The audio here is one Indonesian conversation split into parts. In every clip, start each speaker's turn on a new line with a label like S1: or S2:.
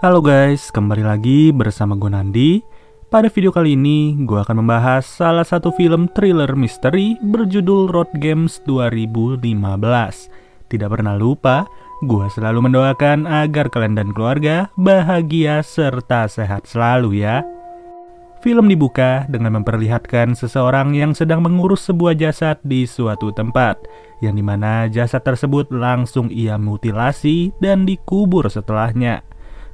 S1: Halo guys, kembali lagi bersama gue Nandi. Pada video kali ini, gue akan membahas salah satu film thriller misteri berjudul Road Games 2015. Tidak pernah lupa, gue selalu mendoakan agar kalian dan keluarga bahagia serta sehat selalu ya. Film dibuka dengan memperlihatkan seseorang yang sedang mengurus sebuah jasad di suatu tempat, yang dimana jasad tersebut langsung ia mutilasi dan dikubur setelahnya.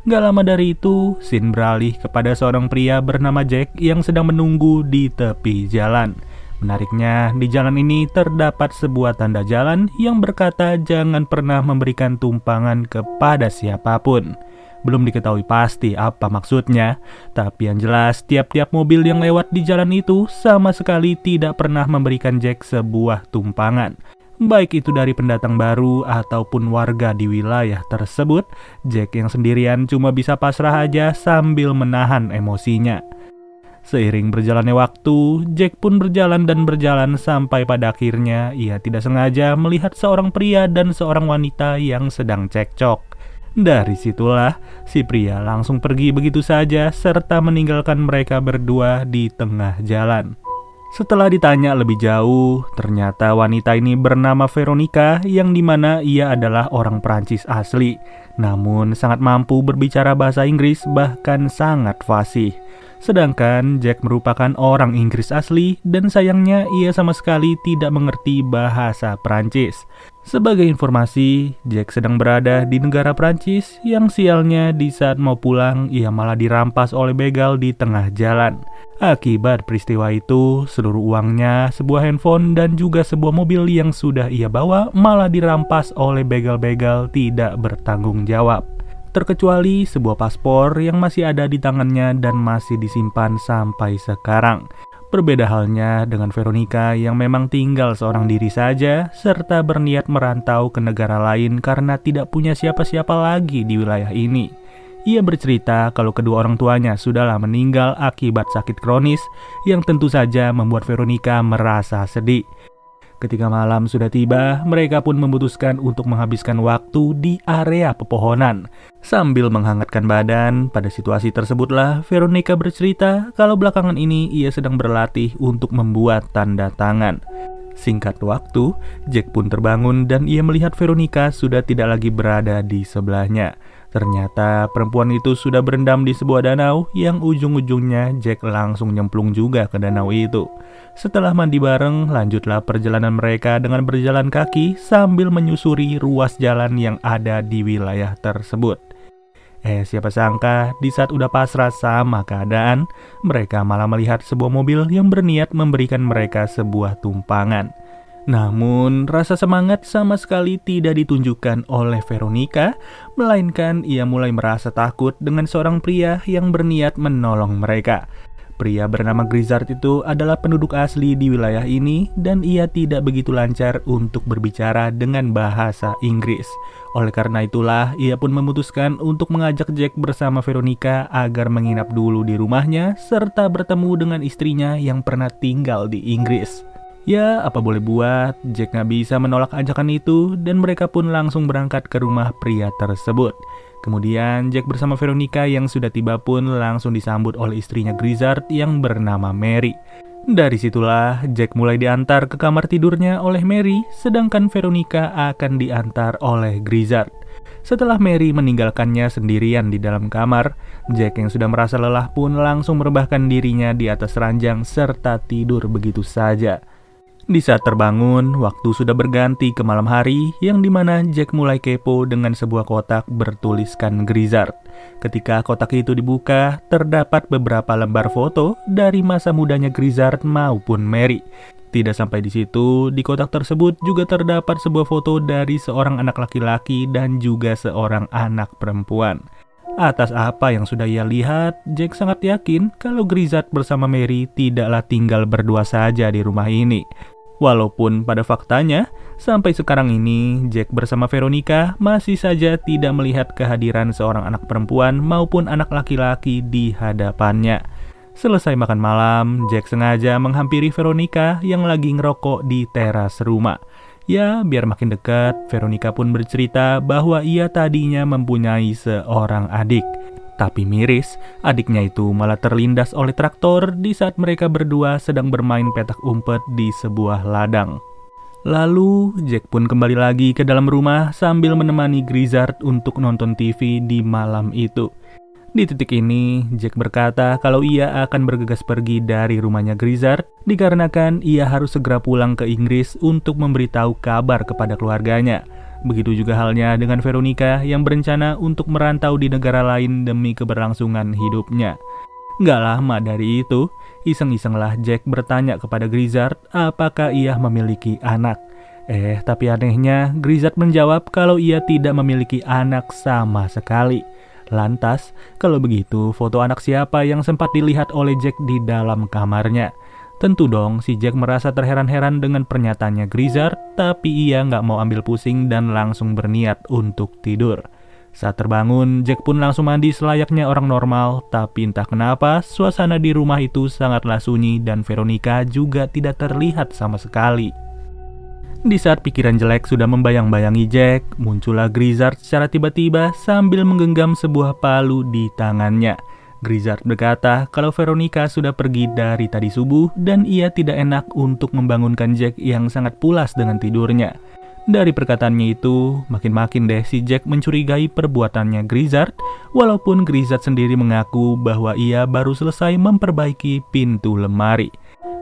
S1: Gak lama dari itu, sin beralih kepada seorang pria bernama Jack yang sedang menunggu di tepi jalan. Menariknya, di jalan ini terdapat sebuah tanda jalan yang berkata jangan pernah memberikan tumpangan kepada siapapun. Belum diketahui pasti apa maksudnya, tapi yang jelas tiap-tiap mobil yang lewat di jalan itu sama sekali tidak pernah memberikan Jack sebuah tumpangan baik itu dari pendatang baru ataupun warga di wilayah tersebut, Jack yang sendirian cuma bisa pasrah aja sambil menahan emosinya. Seiring berjalannya waktu, Jack pun berjalan dan berjalan sampai pada akhirnya ia tidak sengaja melihat seorang pria dan seorang wanita yang sedang cekcok. Dari situlah si pria langsung pergi begitu saja serta meninggalkan mereka berdua di tengah jalan. Setelah ditanya lebih jauh, ternyata wanita ini bernama Veronica yang dimana ia adalah orang Perancis asli, namun sangat mampu berbicara bahasa Inggris bahkan sangat fasih. Sedangkan Jack merupakan orang Inggris asli dan sayangnya ia sama sekali tidak mengerti bahasa Perancis. Sebagai informasi, Jack sedang berada di negara Prancis yang sialnya di saat mau pulang ia malah dirampas oleh begal di tengah jalan. Akibat peristiwa itu, seluruh uangnya, sebuah handphone dan juga sebuah mobil yang sudah ia bawa malah dirampas oleh begal-begal tidak bertanggung jawab. Terkecuali sebuah paspor yang masih ada di tangannya dan masih disimpan sampai sekarang. Berbeda halnya dengan Veronica yang memang tinggal seorang diri saja serta berniat merantau ke negara lain karena tidak punya siapa-siapa lagi di wilayah ini. Ia bercerita kalau kedua orang tuanya sudahlah meninggal akibat sakit kronis yang tentu saja membuat Veronica merasa sedih. Ketika malam sudah tiba, mereka pun memutuskan untuk menghabiskan waktu di area pepohonan. Sambil menghangatkan badan, pada situasi tersebutlah Veronica bercerita kalau belakangan ini ia sedang berlatih untuk membuat tanda tangan. Singkat waktu, Jack pun terbangun dan ia melihat Veronica sudah tidak lagi berada di sebelahnya. Ternyata perempuan itu sudah berendam di sebuah danau yang ujung-ujungnya Jack langsung nyemplung juga ke danau itu. Setelah mandi bareng, lanjutlah perjalanan mereka dengan berjalan kaki sambil menyusuri ruas jalan yang ada di wilayah tersebut. Eh, siapa sangka di saat udah pasrah sama keadaan, mereka malah melihat sebuah mobil yang berniat memberikan mereka sebuah tumpangan. Namun, rasa semangat sama sekali tidak ditunjukkan oleh Veronica, melainkan ia mulai merasa takut dengan seorang pria yang berniat menolong mereka. Pria bernama Grizzard itu adalah penduduk asli di wilayah ini dan ia tidak begitu lancar untuk berbicara dengan bahasa Inggris. Oleh karena itulah, ia pun memutuskan untuk mengajak Jack bersama Veronica agar menginap dulu di rumahnya serta bertemu dengan istrinya yang pernah tinggal di Inggris. Ya, apa boleh buat, Jack nggak bisa menolak ajakan itu dan mereka pun langsung berangkat ke rumah pria tersebut. Kemudian Jack bersama Veronica yang sudah tiba pun langsung disambut oleh istrinya Grizzard yang bernama Mary. Dari situlah Jack mulai diantar ke kamar tidurnya oleh Mary, sedangkan Veronica akan diantar oleh Grizzard. Setelah Mary meninggalkannya sendirian di dalam kamar, Jack yang sudah merasa lelah pun langsung merebahkan dirinya di atas ranjang serta tidur begitu saja. Di saat terbangun, waktu sudah berganti ke malam hari yang dimana Jack mulai kepo dengan sebuah kotak bertuliskan Grizzard. Ketika kotak itu dibuka, terdapat beberapa lembar foto dari masa mudanya Grizzard maupun Mary. Tidak sampai di situ, di kotak tersebut juga terdapat sebuah foto dari seorang anak laki-laki dan juga seorang anak perempuan. Atas apa yang sudah ia lihat, Jack sangat yakin kalau Grizzard bersama Mary tidaklah tinggal berdua saja di rumah ini. Walaupun pada faktanya, sampai sekarang ini Jack bersama Veronica masih saja tidak melihat kehadiran seorang anak perempuan maupun anak laki-laki di hadapannya. Selesai makan malam, Jack sengaja menghampiri Veronica yang lagi ngerokok di teras rumah. Ya, biar makin dekat, Veronica pun bercerita bahwa ia tadinya mempunyai seorang adik. Tapi miris, adiknya itu malah terlindas oleh traktor di saat mereka berdua sedang bermain petak umpet di sebuah ladang. Lalu, Jack pun kembali lagi ke dalam rumah sambil menemani Grizzard untuk nonton TV di malam itu. Di titik ini, Jack berkata kalau ia akan bergegas pergi dari rumahnya Grizzard dikarenakan ia harus segera pulang ke Inggris untuk memberitahu kabar kepada keluarganya. Begitu juga halnya dengan Veronica yang berencana untuk merantau di negara lain demi keberlangsungan hidupnya. Gak lama dari itu, iseng-isenglah Jack bertanya kepada Grizzard apakah ia memiliki anak. Eh, tapi anehnya Grizzard menjawab kalau ia tidak memiliki anak sama sekali. Lantas, kalau begitu foto anak siapa yang sempat dilihat oleh Jack di dalam kamarnya? Tentu dong, si Jack merasa terheran-heran dengan pernyataannya Grizzard, tapi ia nggak mau ambil pusing dan langsung berniat untuk tidur. Saat terbangun, Jack pun langsung mandi selayaknya orang normal, tapi entah kenapa suasana di rumah itu sangatlah sunyi dan Veronica juga tidak terlihat sama sekali. Di saat pikiran jelek sudah membayang-bayangi Jack, muncullah Grizzard secara tiba-tiba sambil menggenggam sebuah palu di tangannya. Grizzard berkata kalau Veronica sudah pergi dari tadi subuh dan ia tidak enak untuk membangunkan Jack yang sangat pulas dengan tidurnya. Dari perkataannya itu, makin-makin deh si Jack mencurigai perbuatannya Grizzard, walaupun Grizzard sendiri mengaku bahwa ia baru selesai memperbaiki pintu lemari.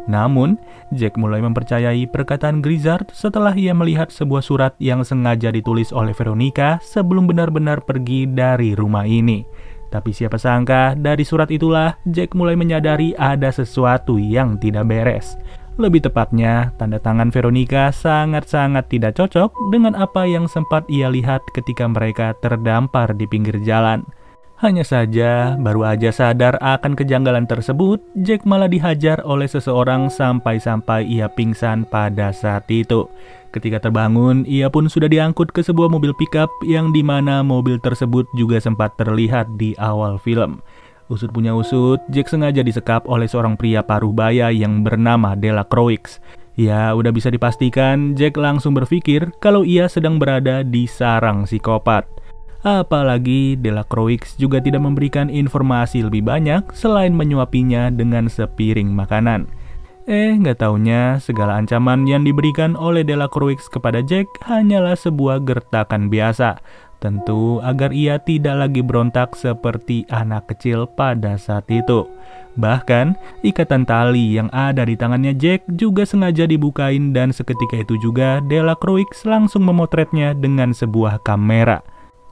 S1: Namun, Jack mulai mempercayai perkataan Grizzard setelah ia melihat sebuah surat yang sengaja ditulis oleh Veronica sebelum benar-benar pergi dari rumah ini. Tapi siapa sangka, dari surat itulah Jack mulai menyadari ada sesuatu yang tidak beres. Lebih tepatnya, tanda tangan Veronica sangat-sangat tidak cocok dengan apa yang sempat ia lihat ketika mereka terdampar di pinggir jalan. Hanya saja, baru aja sadar akan kejanggalan tersebut, Jack malah dihajar oleh seseorang sampai-sampai ia pingsan pada saat itu. Ketika terbangun, ia pun sudah diangkut ke sebuah mobil pickup yang mana mobil tersebut juga sempat terlihat di awal film. Usut punya usut, Jack sengaja disekap oleh seorang pria paruh baya yang bernama Della Croix. Ya, udah bisa dipastikan, Jack langsung berpikir kalau ia sedang berada di sarang psikopat. Apalagi Delacroix juga tidak memberikan informasi lebih banyak selain menyuapinya dengan sepiring makanan. Eh, nggak taunya segala ancaman yang diberikan oleh Delacroix kepada Jack hanyalah sebuah gertakan biasa. Tentu agar ia tidak lagi berontak seperti anak kecil pada saat itu. Bahkan, ikatan tali yang ada di tangannya Jack juga sengaja dibukain dan seketika itu juga Delacroix langsung memotretnya dengan sebuah kamera.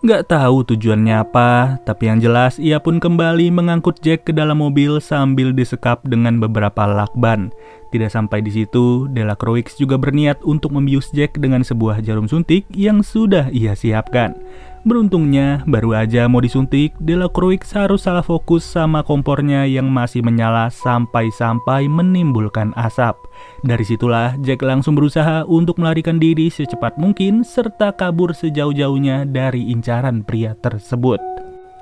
S1: Gak tahu tujuannya apa, tapi yang jelas ia pun kembali mengangkut Jack ke dalam mobil sambil disekap dengan beberapa lakban. Tidak sampai di situ, Della Croix juga berniat untuk membius Jack dengan sebuah jarum suntik yang sudah ia siapkan. Beruntungnya, baru aja mau disuntik, Delacroix harus salah fokus sama kompornya yang masih menyala sampai-sampai menimbulkan asap. Dari situlah, Jack langsung berusaha untuk melarikan diri secepat mungkin serta kabur sejauh-jauhnya dari incaran pria tersebut.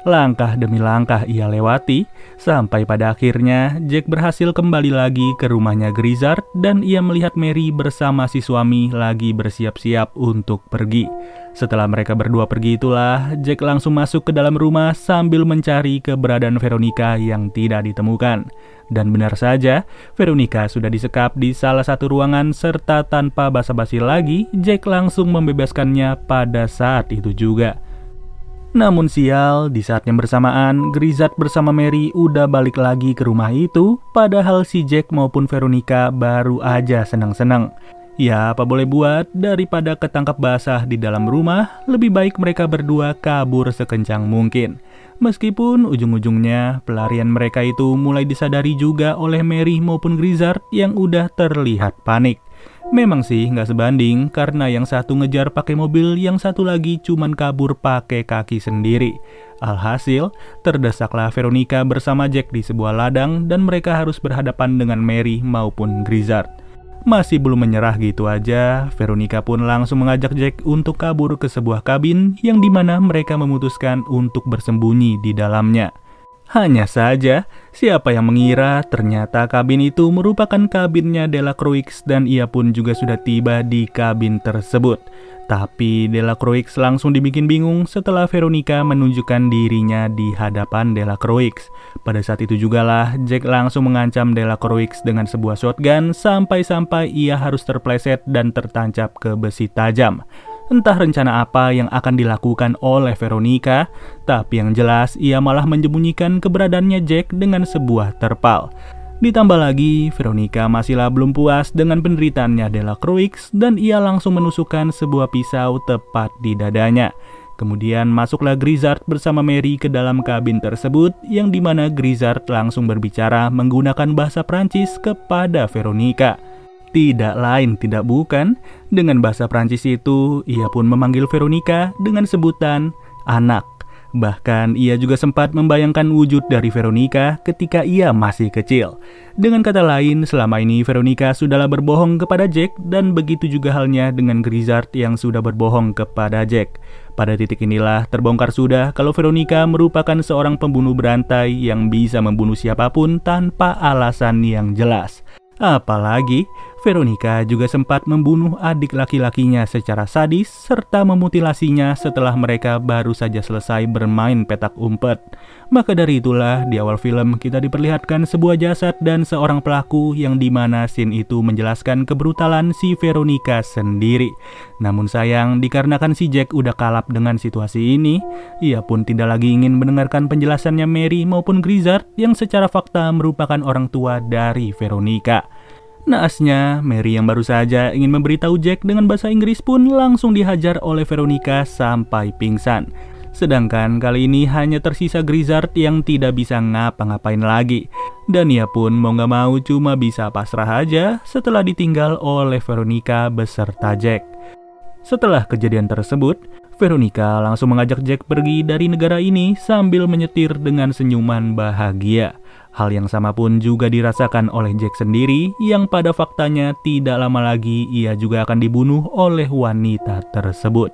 S1: Langkah demi langkah ia lewati, sampai pada akhirnya Jack berhasil kembali lagi ke rumahnya Grizzard dan ia melihat Mary bersama si suami lagi bersiap-siap untuk pergi. Setelah mereka berdua pergi itulah, Jack langsung masuk ke dalam rumah sambil mencari keberadaan Veronica yang tidak ditemukan. Dan benar saja, Veronica sudah disekap di salah satu ruangan serta tanpa basa-basi lagi, Jack langsung membebaskannya pada saat itu juga. Namun sial, di saat yang bersamaan, Grizzard bersama Mary udah balik lagi ke rumah itu, padahal si Jack maupun Veronica baru aja senang-senang. Ya, apa boleh buat, daripada ketangkap basah di dalam rumah, lebih baik mereka berdua kabur sekencang mungkin. Meskipun ujung-ujungnya pelarian mereka itu mulai disadari juga oleh Mary maupun Grizzard yang udah terlihat panik. Memang sih nggak sebanding karena yang satu ngejar pakai mobil, yang satu lagi cuman kabur pakai kaki sendiri. Alhasil, terdesaklah Veronica bersama Jack di sebuah ladang dan mereka harus berhadapan dengan Mary maupun Grizzard. Masih belum menyerah gitu aja, Veronica pun langsung mengajak Jack untuk kabur ke sebuah kabin yang dimana mereka memutuskan untuk bersembunyi di dalamnya. Hanya saja, siapa yang mengira ternyata kabin itu merupakan kabinnya Delacroix dan ia pun juga sudah tiba di kabin tersebut. Tapi Delacroix langsung dibikin bingung setelah Veronica menunjukkan dirinya di hadapan Delacroix. Pada saat itu jugalah Jack langsung mengancam Delacroix dengan sebuah shotgun sampai-sampai ia harus terpleset dan tertancap ke besi tajam. Entah rencana apa yang akan dilakukan oleh Veronica, tapi yang jelas ia malah menyembunyikan keberadaannya Jack dengan sebuah terpal. Ditambah lagi, Veronica masihlah belum puas dengan penderitaannya Della Croix dan ia langsung menusukkan sebuah pisau tepat di dadanya. Kemudian masuklah Grizzard bersama Mary ke dalam kabin tersebut yang dimana Grizzard langsung berbicara menggunakan bahasa Prancis kepada Veronica. Tidak lain tidak bukan, dengan bahasa Prancis itu ia pun memanggil Veronica dengan sebutan anak. Bahkan ia juga sempat membayangkan wujud dari Veronica ketika ia masih kecil. Dengan kata lain, selama ini Veronica sudahlah berbohong kepada Jack dan begitu juga halnya dengan Grizzard yang sudah berbohong kepada Jack. Pada titik inilah terbongkar sudah kalau Veronica merupakan seorang pembunuh berantai yang bisa membunuh siapapun tanpa alasan yang jelas. Apalagi Veronica juga sempat membunuh adik laki-lakinya secara sadis serta memutilasinya setelah mereka baru saja selesai bermain petak umpet. Maka dari itulah di awal film kita diperlihatkan sebuah jasad dan seorang pelaku yang dimana scene itu menjelaskan kebrutalan si Veronica sendiri. Namun sayang dikarenakan si Jack udah kalap dengan situasi ini, ia pun tidak lagi ingin mendengarkan penjelasannya Mary maupun Grizzard yang secara fakta merupakan orang tua dari Veronica. Naasnya, Mary yang baru saja ingin memberitahu Jack dengan bahasa Inggris pun langsung dihajar oleh Veronica sampai pingsan. Sedangkan kali ini hanya tersisa Grizzard yang tidak bisa ngapa-ngapain lagi. Dan ia pun mau gak mau cuma bisa pasrah aja setelah ditinggal oleh Veronica beserta Jack. Setelah kejadian tersebut, Veronica langsung mengajak Jack pergi dari negara ini sambil menyetir dengan senyuman bahagia. Hal yang sama pun juga dirasakan oleh Jack sendiri yang pada faktanya tidak lama lagi ia juga akan dibunuh oleh wanita tersebut.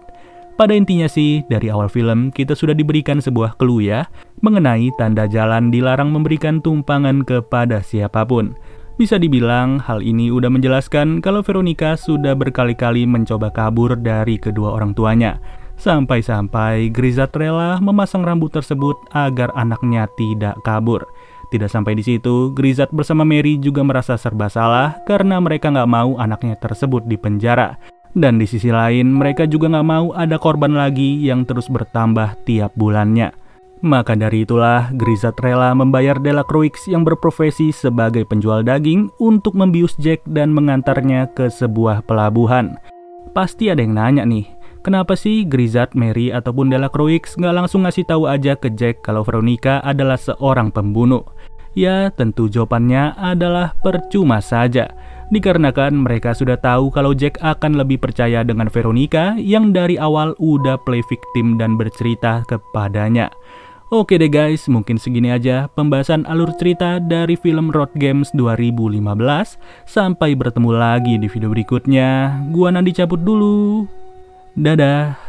S1: Pada intinya sih, dari awal film kita sudah diberikan sebuah clue ya, mengenai tanda jalan dilarang memberikan tumpangan kepada siapapun. Bisa dibilang hal ini udah menjelaskan kalau Veronica sudah berkali-kali mencoba kabur dari kedua orang tuanya. Sampai-sampai Griza rela memasang rambut tersebut agar anaknya tidak kabur. Tidak sampai di situ, Grizat bersama Mary juga merasa serba salah karena mereka nggak mau anaknya tersebut dipenjara. Dan di sisi lain, mereka juga nggak mau ada korban lagi yang terus bertambah tiap bulannya. Maka dari itulah, Grizat rela membayar Delacroix yang berprofesi sebagai penjual daging untuk membius Jack dan mengantarnya ke sebuah pelabuhan. Pasti ada yang nanya nih, Kenapa sih Grizzard, Mary, ataupun Delacroix nggak langsung ngasih tahu aja ke Jack kalau Veronica adalah seorang pembunuh? Ya, tentu jawabannya adalah percuma saja. Dikarenakan mereka sudah tahu kalau Jack akan lebih percaya dengan Veronica yang dari awal udah play victim dan bercerita kepadanya. Oke deh guys, mungkin segini aja pembahasan alur cerita dari film Road Games 2015. Sampai bertemu lagi di video berikutnya. Gua nanti cabut dulu. Dadah.